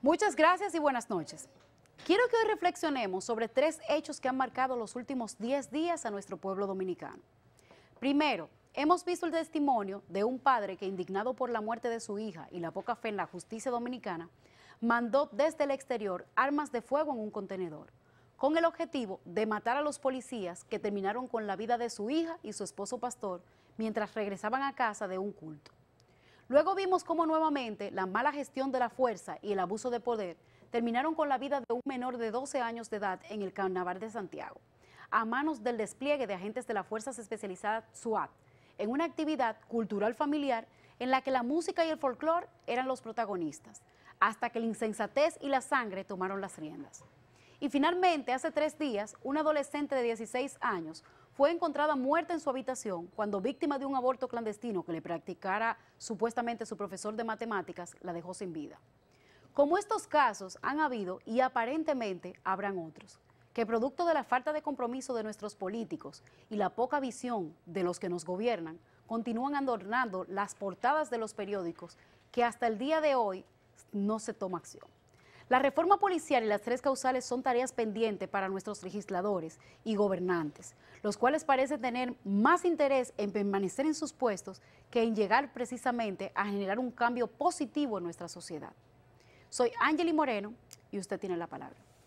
Muchas gracias y buenas noches. Quiero que hoy reflexionemos sobre tres hechos que han marcado los últimos 10 días a nuestro pueblo dominicano. Primero, hemos visto el testimonio de un padre que, indignado por la muerte de su hija y la poca fe en la justicia dominicana, mandó desde el exterior armas de fuego en un contenedor, con el objetivo de matar a los policías que terminaron con la vida de su hija y su esposo pastor mientras regresaban a casa de un culto. Luego vimos cómo nuevamente la mala gestión de la fuerza y el abuso de poder terminaron con la vida de un menor de 12 años de edad en el Carnaval de Santiago, a manos del despliegue de agentes de las Fuerzas Especializadas SWAT, en una actividad cultural familiar en la que la música y el folclore eran los protagonistas, hasta que la insensatez y la sangre tomaron las riendas. Y finalmente, hace tres días, un adolescente de 16 años fue encontrada muerta en su habitación cuando víctima de un aborto clandestino que le practicara supuestamente su profesor de matemáticas, la dejó sin vida. Como estos casos han habido y aparentemente habrán otros, que producto de la falta de compromiso de nuestros políticos y la poca visión de los que nos gobiernan, continúan adornando las portadas de los periódicos que hasta el día de hoy no se toma acción. La reforma policial y las tres causales son tareas pendientes para nuestros legisladores y gobernantes, los cuales parecen tener más interés en permanecer en sus puestos que en llegar precisamente a generar un cambio positivo en nuestra sociedad. Soy Angeli Moreno y usted tiene la palabra.